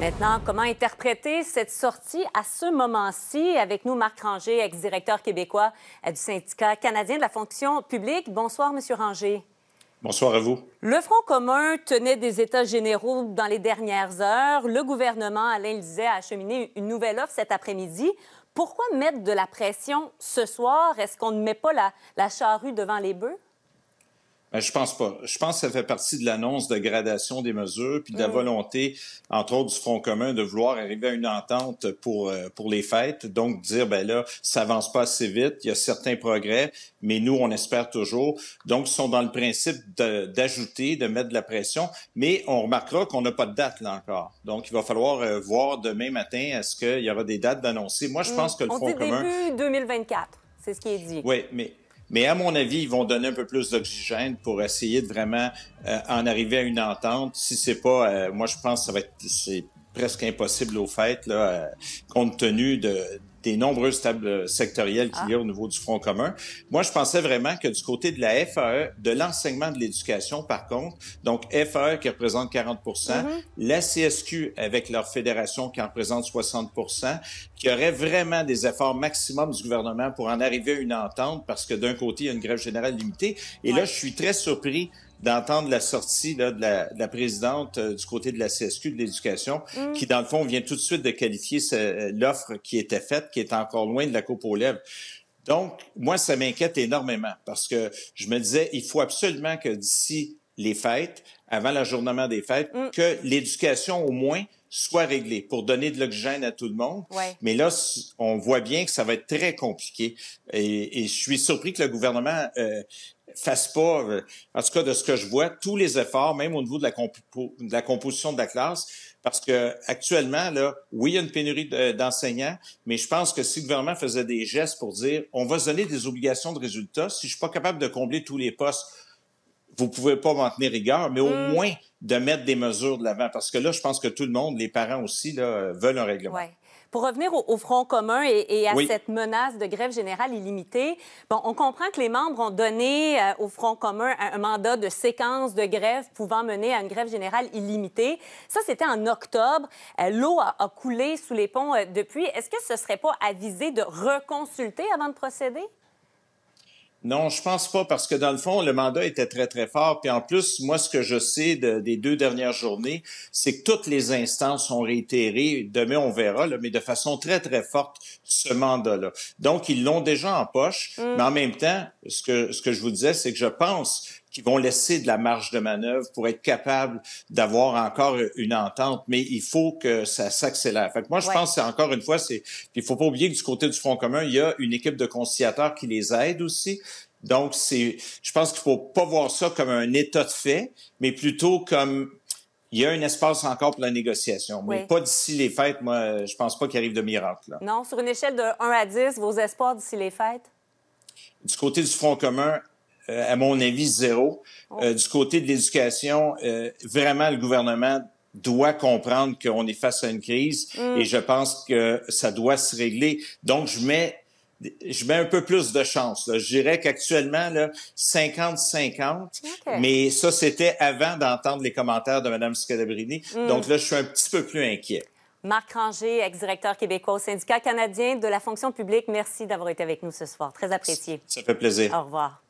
Maintenant, comment interpréter cette sortie à ce moment-ci? Avec nous, Marc Ranger, ex-directeur québécois euh, du syndicat canadien de la fonction publique. Bonsoir, Monsieur Ranger. Bonsoir à vous. Le Front commun tenait des États généraux dans les dernières heures. Le gouvernement, Alain le disait, a acheminé une nouvelle offre cet après-midi. Pourquoi mettre de la pression ce soir? Est-ce qu'on ne met pas la, la charrue devant les bœufs? Ben, je pense pas. Je pense que ça fait partie de l'annonce de gradation des mesures, puis de la mm. volonté, entre autres, du Front commun de vouloir arriver à une entente pour, euh, pour les fêtes. Donc, dire, ben là, ça avance pas assez vite, il y a certains progrès, mais nous, on espère toujours. Donc, ils sont dans le principe d'ajouter, de, mettre de la pression, mais on remarquera qu'on n'a pas de date, là encore. Donc, il va falloir euh, voir demain matin, est-ce qu'il y aura des dates d'annoncer. Moi, je mm. pense que le on Front dit commun... Début 2024, c'est ce qui est dit. Oui, mais mais à mon avis, ils vont donner un peu plus d'oxygène pour essayer de vraiment euh, en arriver à une entente. Si c'est pas, euh, moi je pense que ça va être, c'est presque impossible au fait, là, euh, compte tenu de, des nombreuses tables euh, sectorielles qu'il y a ah. au niveau du Front commun. Moi, je pensais vraiment que du côté de la FAE, de l'enseignement de l'éducation, par contre, donc FAE qui représente 40 mm-hmm. la CSQ avec leur fédération qui en représente 60 qu'il y aurait vraiment des efforts maximum du gouvernement pour en arriver à une entente parce que d'un côté, il y a une grève générale limitée. Et là, je suis très surpris d'entendre la sortie de, la, présidente euh, du côté de la CSQ de l'éducation, mm. qui, dans le fond, vient tout de suite de qualifier euh, l'offre qui était faite, qui est encore loin de la coupe aux lèvres. Donc, moi, ça m'inquiète énormément parce que je me disais, il faut absolument que d'ici les fêtes, avant l'ajournement des fêtes, mm. que l'éducation au moins soit réglée pour donner de l'oxygène à tout le monde. Mais là, on voit bien que ça va être très compliqué. Et, je suis surpris que le gouvernement euh, fasse pas, euh, en tout cas de ce que je vois, tous les efforts, même au niveau de la, de la composition de la classe, parce que actuellement, là, oui, il y a une pénurie d'enseignants, mais je pense que si le gouvernement faisait des gestes pour dire, on va se donner des obligations de résultats, si je suis pas capable de combler tous les postes, vous pouvez pas m'en tenir rigueur, mais au mm. moins de mettre des mesures de l'avant, parce que là, je pense que tout le monde, les parents aussi, là, veulent un règlement. Pour revenir au, Front commun et, à cette menace de grève générale illimitée, bon, on comprend que les membres ont donné euh, au Front commun un, mandat de séquence de grève pouvant mener à une grève générale illimitée. Ça, c'était en octobre. Euh, l'eau a, a, coulé sous les ponts euh, depuis. Est-ce que ce ne serait pas avisé de reconsulter avant de procéder? Non, je pense pas parce que dans le fond, le mandat était très très fort. Puis en plus, moi, ce que je sais des deux dernières journées, c'est que toutes les instances ont réitéré. Demain, on verra, là, mais de façon très très forte ce mandat-là. Donc, ils l'ont déjà en poche. Mm. Mais en même temps, ce que ce que je vous disais, c'est que je pense qui vont laisser de la marge de manœuvre pour être capable d'avoir encore une entente, mais il faut que ça s'accélère. Fait moi, je pense que encore une fois, c'est il faut pas oublier que du côté du Front commun, il y a une équipe de conciliateurs qui les aide aussi. Donc, c'est, je pense qu'il faut pas voir ça comme un état de fait, mais plutôt comme il y a un espace encore pour la négociation. Mais pas d'ici les fêtes, moi, je pense pas qu'il arrive de miracle. Non, sur une échelle de 1 à 10, vos espoirs d'ici les fêtes? Du côté du Front commun, euh, à mon avis, zéro. Euh, du côté de l'éducation, euh, vraiment, le gouvernement doit comprendre qu'on est face à une crise mm. et je pense que ça doit se régler. Donc, je mets, je mets un peu plus de chance. Là. Je dirais qu'actuellement, 50-50, mais ça, c'était avant d'entendre les commentaires de Mme Scalabrini. Mm. Donc là, je suis un petit peu plus inquiet. Marc Ranger, ex-directeur québécois au syndicat canadien de la fonction publique, merci d'avoir été avec nous ce soir. Très apprécié. Ça fait plaisir. Au revoir.